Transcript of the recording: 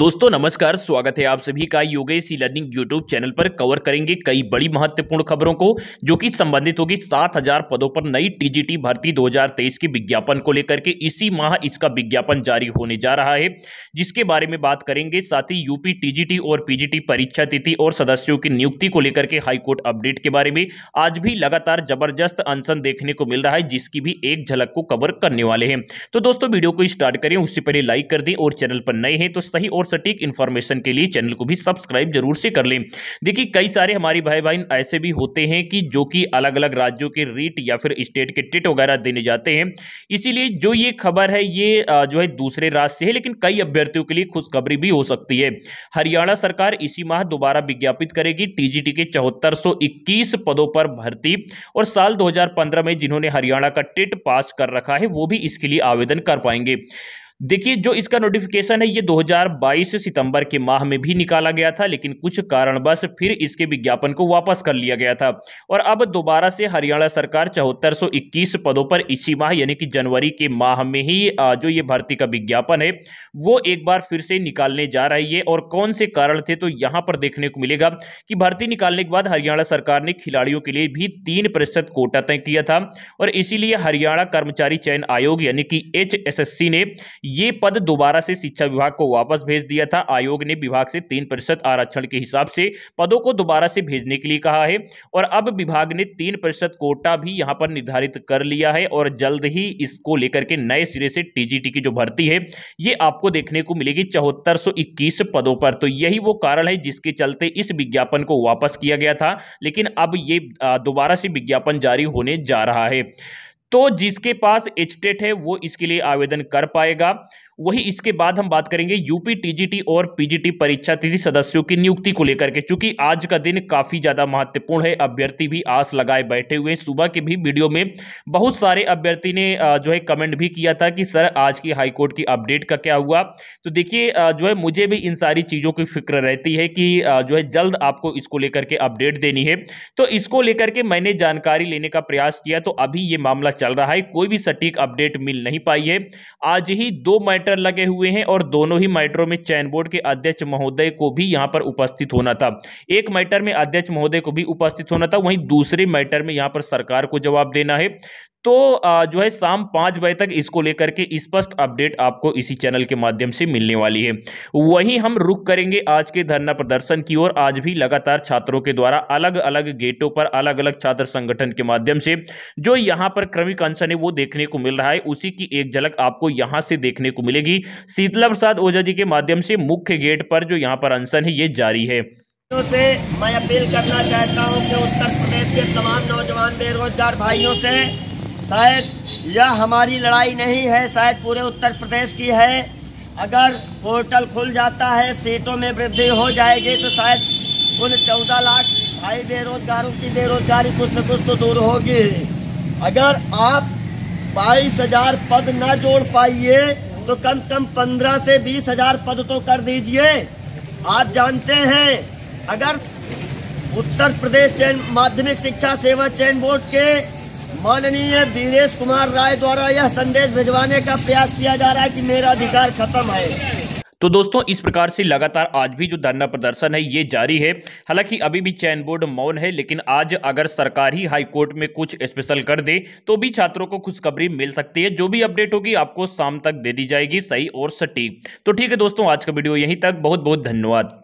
दोस्तों नमस्कार स्वागत है आप सभी का योगेश लर्निंग यूट्यूब चैनल पर कवर करेंगे कई बड़ी महत्वपूर्ण खबरों को जो कि संबंधित होगी 7000 पदों पर नई टीजीटी भर्ती 2023 के विज्ञापन को लेकर के इसी माह इसका विज्ञापन जारी होने जा रहा है जिसके बारे में बात करेंगे साथ ही यूपी टीजीटी और पीजीटी परीक्षा तिथि और सदस्यों की नियुक्ति को लेकर के हाईकोर्ट अपडेट के बारे में आज भी लगातार जबरदस्त अनशन देखने को मिल रहा है जिसकी भी एक झलक को कवर करने वाले हैं तो दोस्तों वीडियो को स्टार्ट करें उससे पहले लाइक कर दें और चैनल पर नए हैं तो सही और और सटीक इन्फॉर्मेशन के लिए चैनल को भी सब्सक्राइब जरूर से कर लें देखिए कई सारे हमारे भाई बहन ऐसे भी होते हैं कि जो कि अलग अलग राज्यों के रीट या फिर स्टेट के टिट वगैरह देने जाते हैं इसीलिए जो ये खबर है ये जो है दूसरे राज्य से है लेकिन कई अभ्यर्थियों के लिए खुशखबरी भी हो सकती है हरियाणा सरकार इसी माह दोबारा विज्ञापित करेगी टीजीटी के चौहत्तर पदों पर भर्ती और साल 2015 में जिन्होंने हरियाणा का टिट पास कर रखा है वो भी इसके लिए आवेदन कर पाएंगे देखिए जो इसका नोटिफिकेशन है ये 2022 सितंबर के माह में भी निकाला गया था लेकिन कुछ कारणवश फिर इसके विज्ञापन को वापस कर लिया गया था और अब दोबारा से हरियाणा सरकार चौहत्तर पदों पर इसी माह यानी कि जनवरी के माह में ही जो ये भर्ती का विज्ञापन है वो एक बार फिर से निकालने जा रही है और कौन से कारण थे तो यहाँ पर देखने को मिलेगा कि भर्ती निकालने के बाद हरियाणा सरकार ने खिलाड़ियों के लिए भी तीन प्रतिशत कोटा तय किया था और इसीलिए हरियाणा कर्मचारी चयन आयोग यानी कि एच ने ये पद दोबारा से शिक्षा विभाग को वापस भेज दिया था आयोग ने विभाग से तीन प्रतिशत आरक्षण के हिसाब से पदों को दोबारा से भेजने के लिए कहा है और अब विभाग ने तीन प्रतिशत कोटा भी यहाँ पर निर्धारित कर लिया है और जल्द ही इसको लेकर के नए सिरे से टीजीटी की जो भर्ती है ये आपको देखने को मिलेगी चौहत्तर पदों पर तो यही वो कारण है जिसके चलते इस विज्ञापन को वापस किया गया था लेकिन अब ये दोबारा से विज्ञापन जारी होने जा रहा है तो जिसके पास एस्टेट है वो इसके लिए आवेदन कर पाएगा वही इसके बाद हम बात करेंगे यूपी टीजीटी और पीजीटी परीक्षा तिथि सदस्यों की नियुक्ति को लेकर के चूंकि आज का दिन काफ़ी ज़्यादा महत्वपूर्ण है अभ्यर्थी भी आस लगाए बैठे हुए सुबह के भी वीडियो में बहुत सारे अभ्यर्थी ने जो है कमेंट भी किया था कि सर आज की हाईकोर्ट की अपडेट का क्या हुआ तो देखिए जो है मुझे भी इन सारी चीज़ों की फिक्र रहती है कि जो है जल्द आपको इसको लेकर के अपडेट देनी है तो इसको लेकर के मैंने जानकारी लेने का प्रयास किया तो अभी ये मामला चल रहा है कोई भी सटीक अपडेट मिल नहीं पाई है आज ही दो मैटर मीटर लगे हुए हैं और दोनों ही मैटरों में चयन बोर्ड के अध्यक्ष महोदय को भी यहाँ पर उपस्थित होना था एक मैटर में अध्यक्ष महोदय को भी उपस्थित होना था वहीं दूसरे मैटर में यहाँ पर सरकार को जवाब देना है तो जो है शाम पाँच बजे तक इसको लेकर के स्पष्ट अपडेट आपको इसी चैनल के माध्यम से मिलने वाली है वहीं हम रुक करेंगे आज के धरना प्रदर्शन की ओर आज भी लगातार छात्रों के द्वारा अलग अलग गेटों पर अलग अलग छात्र संगठन के माध्यम से जो यहाँ पर क्रमिक अंशन है वो देखने को मिल रहा है उसी की एक झलक आपको यहाँ से देखने को मिलेगी शीतला प्रसाद ओझा जी के माध्यम से मुख्य गेट पर जो यहाँ पर अनशन है ये जारी है से मैं अपील करना चाहता हूं कि उत्तर प्रदेश के तमाम नौजवान बेरोजगार भाइयों से शायद यह हमारी लड़ाई नहीं है शायद पूरे उत्तर प्रदेश की है अगर पोर्टल खुल जाता है सीटों में वृद्धि हो जाएगी तो शायद कुल चौदह लाख भाई बेरोजगारों की बेरोजगारी कुछ न कुछ तो दूर होगी अगर आप बाईस हजार पद न जोड़ पाइए तो कम से कम पंद्रह से बीस हजार पद तो कर दीजिए आप जानते हैं अगर उत्तर प्रदेश चयन माध्यमिक शिक्षा सेवा चयन बोर्ड के माननीय दिनेश कुमार राय द्वारा यह संदेश भिजवाने का प्रयास किया जा रहा है कि मेरा अधिकार खत्म है तो दोस्तों इस प्रकार से लगातार आज भी जो धरना प्रदर्शन है ये जारी है हालांकि अभी भी चयन बोर्ड मौन है लेकिन आज अगर सरकार ही हाई कोर्ट में कुछ स्पेशल कर दे तो भी छात्रों को खुशखबरी मिल सकती है जो भी अपडेट होगी आपको शाम तक दे दी जाएगी सही और सटीक तो ठीक है दोस्तों आज का वीडियो यहीं तक बहुत बहुत धन्यवाद